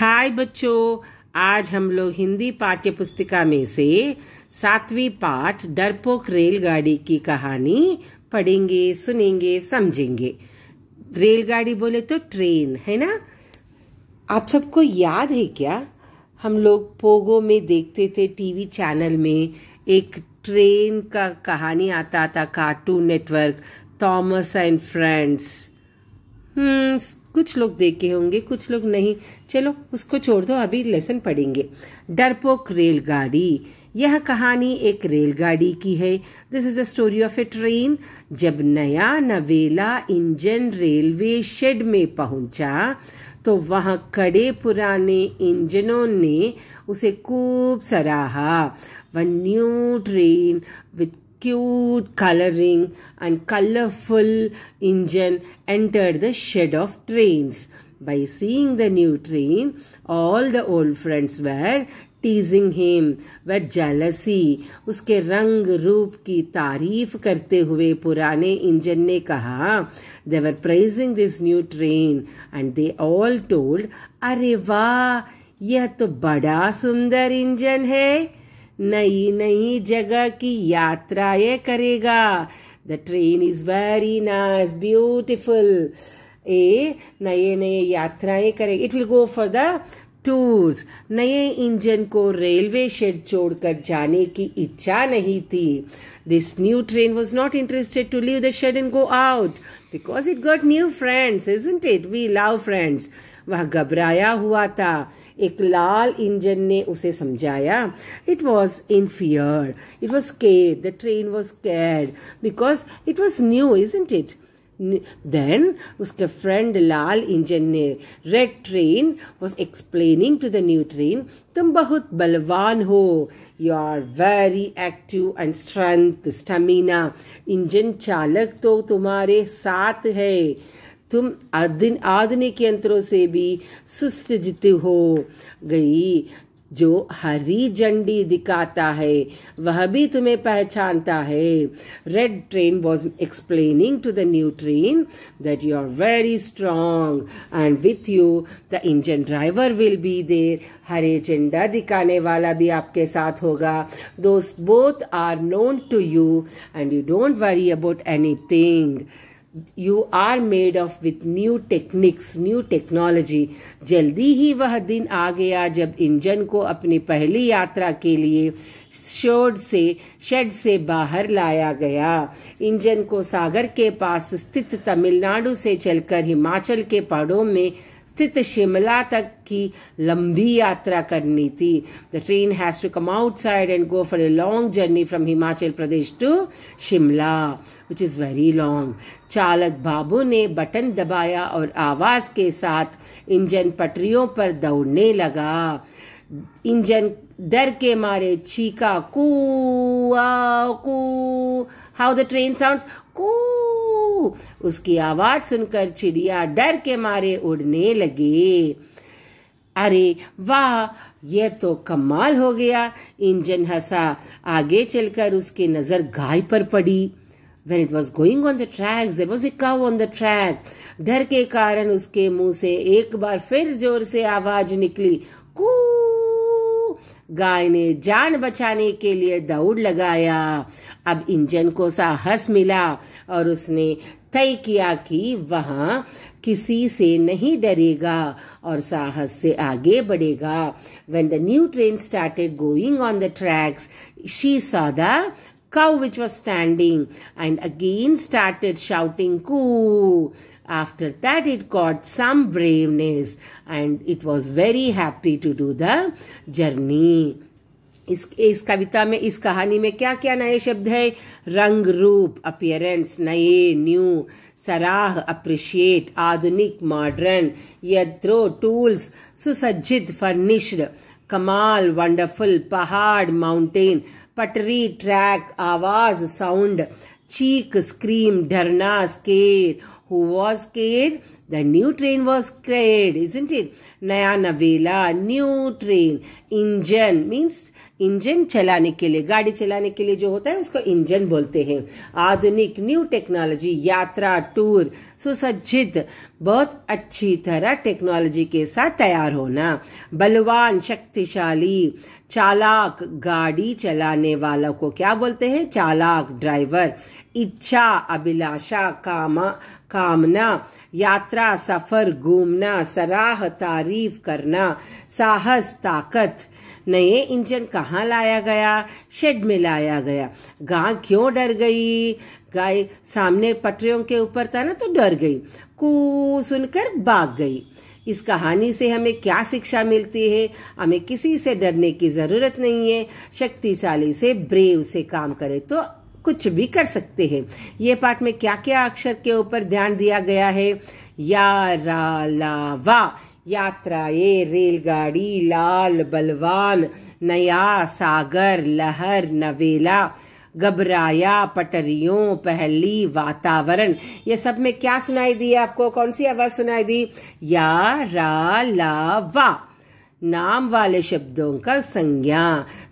हाय बच्चों आज हम लोग हिंदी पाठ्य पुस्तिका में से सातवीं पाठ डरपोक रेलगाड़ी की कहानी पढ़ेंगे सुनेंगे समझेंगे रेलगाड़ी बोले तो ट्रेन है ना आप सबको याद है क्या हम लोग पोगो में देखते थे टीवी चैनल में एक ट्रेन का कहानी आता था cartoon network Thomas and friends कुछ लोग देखे होंगे कुछ लोग नहीं चलो उसको छोड़ दो अभी लेसन पढ़ेंगे डरपोक रेलगाड़ी यह कहानी एक रेलगाड़ी की है this is the story of a train जब नया नवेला इंजन रेलवे शेड में पहुंचा तो वहां कड़े पुराने इंजनों ने उसे खूब सराहा one new train with cute coloring and colorful engine entered the shed of trains. By seeing the new train, all the old friends were teasing him with jealousy uske rang roop ki tareef karte hue purane engine ne kaha they were praising this new train and they all told are wah यह तो बड़ा सुंदर engine है नई नई जगह की यात्राएं करेगा the train is very nice beautiful ए नए नए यात्राएं करेगा it will go for the tours नए इंजन को रेलवे शेड छोड़कर जाने की इच्छा नहीं थी this new train was not interested to leave the shed and go out because it got new friends isn't it we love friends वह घबराया हुआ था एक लाल इंजन ने उसे समझाया it was in fear it was care the train was care because it was new isn't it Then, उसके friend लाल engineer red train was explaining to the new train तुम बहुत बलवान हो you are very active and strength stamina engine चालक तो तुम्हारे साथ है तुम आधुनिक यंत्रों से भी सुस्त जित हो गई जो हरी झंडी दिखाता है वह भी तुम्हें पहचानता है red train was explaining to the new train that you are very strong and with you the engine driver will be there हरे झंडा दिखाने वाला भी आपके साथ होगा दोस्त both are known to you and you don't worry about anything you are made of with new techniques new technology जल्दी ही वह दिन आ गया जब इंजन को अपनी पहली यात्रा के लिए शोड से शेड से बाहर लाया गया इंजन को सागर के पास स्थित तमिलनाडु से चलकर हिमाचल के पहाड़ों में स्थित शिमला तक की लंबी यात्रा करनी थी the train has to come outside and go for a long journey from Himachal Pradesh to Shimla which is very long चालक बाबू ने बटन दबाया और आवाज के साथ इंजन पटरियों पर दौड़ने लगा इंजन डर के मारे चीका कुआ कू हाउ द ट्रेन साउंड उसकी आवाज सुनकर चिड़िया डर के मारे उड़ने लगे अरे वाह यह तो कमाल हो गया इंजन हंसा आगे चलकर उसकी नजर गाय पर पड़ी when it was going on the track was a cow on the track डर के कारण उसके मुंह से एक बार फिर जोर से आवाज निकली कू गाय ने जान बचाने के लिए दौड़ लगाया अब इंजन को साहस मिला और उसने तय किया कि वहाँ किसी से नहीं डरेगा और साहस से आगे बढ़ेगा when the new train started going on the tracks she saw the the cow which was standing and again started shouting coo. After that, it got some braveness and it was very happy to do the journey. इस इस कविता में इस कहानी में क्या क्या नए शब्द है रंग रूप अपियरेंस नए न्यू सराह अप्रिशिएट आधुनिक मॉडर्न यत्रो टूल्स सुसज्जित फर्निश्ड कमाल वंडरफुल पहाड़ माउंटेन पटरी track, आवाज sound, cheek, scream, डरना scare who was scared? The new train was scared, isn't it? Naya Navela, new train. Engine means engine चलाने के लिए गाड़ी चलाने के लिए जो होता है उसको इंजन बोलते हैं आधुनिक न्यू टेक्नोलॉजी यात्रा टूर सुसज्जित बहुत अच्छी तरह टेक्नोलॉजी के साथ तैयार होना बलवान शक्तिशाली चालाक गाड़ी चलाने वालों को क्या बोलते हैं चालाक ड्राइवर इच्छा अभिलाषा कामा कामना यात्रा सफर घूमना सराह तारीफ करना साहस ताकत नए इंजन कहाँ लाया गया शेड में लाया गया गाय क्यों डर गई गाय सामने पटरियों के ऊपर था ना तो डर गई कू सुनकर भाग गई इस कहानी से हमें क्या शिक्षा मिलती है हमें किसी से डरने की जरूरत नहीं है शक्तिशाली से ब्रेव से काम करे तो कुछ भी कर सकते हैं ये पाठ में क्या क्या अक्षर के ऊपर ध्यान दिया गया है या रा ला वा यात्राए रेलगाड़ी लाल बलवान नया सागर लहर नवेला घबराया पटरियों पहली वातावरण ये सब में क्या सुनाई दी आपको कौन सी आवाज सुनाई दी या रा ला वा नाम वाले शब्दों का संज्ञा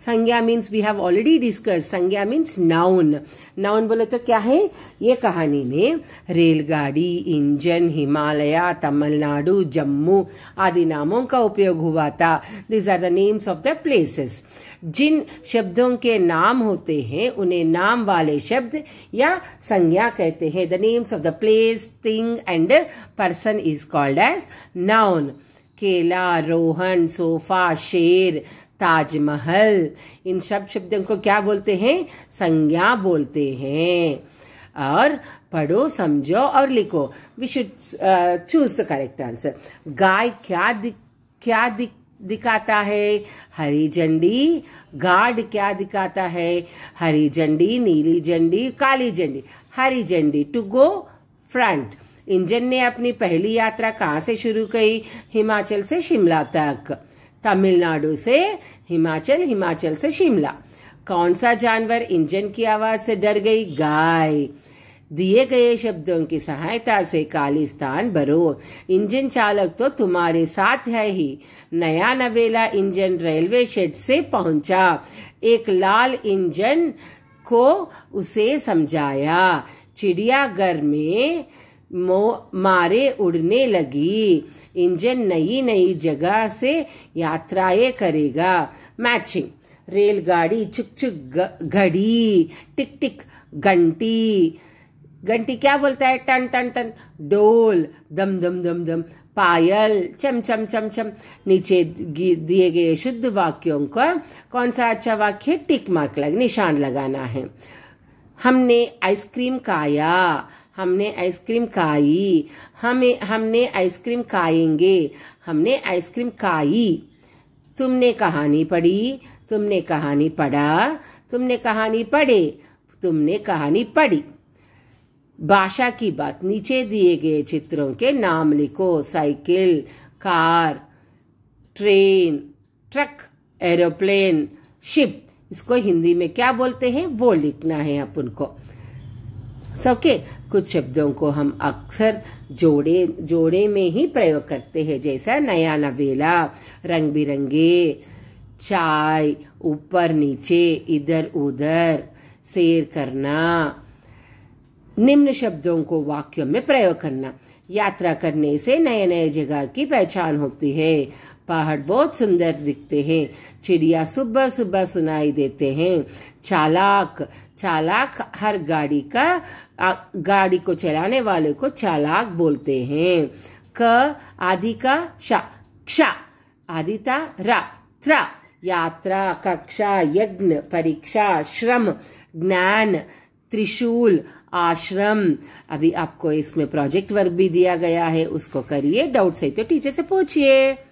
संज्ञा means we have already discuss संज्ञा मीन्स नाउन नाउन बोले तो क्या है ये कहानी में रेलगाड़ी इंजन हिमालय तमिलनाडु जम्मू आदि नामों का उपयोग हुआ था these are the names of the places जिन शब्दों के नाम होते हैं उन्हें नाम वाले शब्द या संज्ञा कहते हैं the names of the place thing and person is called as noun केला रोहन सोफा शेर ताजमहल इन सब शब्दों को क्या बोलते हैं संज्ञा बोलते हैं और पढ़ो समझो और लिखो we should choose the correct answer गाय क्या दि, क्या दि, दिखाता है हरी झंडी गार्ड क्या दिखाता है हरी झंडी नीली झंडी काली झंडी हरी झंडी टू गो फ्रंट इंजन ने अपनी पहली यात्रा कहाँ से शुरू की हिमाचल से शिमला तक तमिलनाडु से हिमाचल हिमाचल से शिमला कौन सा जानवर इंजन की आवाज से डर गई गाय दिए गए शब्दों की सहायता से खालिस्तान भरो इंजन चालक तो तुम्हारे साथ है ही नया नवेला इंजन रेलवे शेड से पहुंचा एक लाल इंजन को उसे समझाया चिड़ियाघर में मारे उड़ने लगी इंजन नई नई जगह से यात्राएं करेगा मैचिंग रेलगाड़ी चुक चुक घड़ी टिक टिक घंटी घंटी क्या बोलता है टन टन टन डोल दम दम दम दम पायल चम चम चम चम नीचे दिए गए शुद्ध वाक्यों का कौन सा अच्छा वाक्य टिक मार्क लग निशान लगाना है हमने आइसक्रीम खाया हमने आइसक्रीम खाई हम हमने आइसक्रीम खाएंगे हमने आइसक्रीम खाई तुमने कहानी पढ़ी तुमने कहानी पढ़ा तुमने कहानी पढ़े तुमने कहानी पढ़ी भाषा की बात नीचे दिए गए चित्रों के नाम लिखो cycle car train truck aeroplane ship इसको हिंदी में क्या बोलते हैं वो लिखना है अपन को सके कुछ शब्दों को हम अक्सर जोड़े जोड़े में ही प्रयोग करते हैं जैसा नया नवेला रंग बिरंगे चाय ऊपर नीचे इधर उधर शेर करना निम्न शब्दों को वाक्यों में प्रयोग करना यात्रा करने से नए नए जगह की पहचान होती है पहाड़ बहुत सुंदर दिखते हैं चिड़िया सुबह सुबह सुनाई देते हैं चालाक चालाक हर गाड़ी का गाड़ी को चलाने वाले को चालाक बोलते हैं क आदि का क्षा आदिता रा त्रा यात्रा कक्षा यज्ञ परीक्षा श्रम ज्ञान त्रिशूल आश्रम अभी आपको इसमें प्रोजेक्ट वर्क भी दिया गया है उसको करिए डाउट सही तो टीचर से पूछिए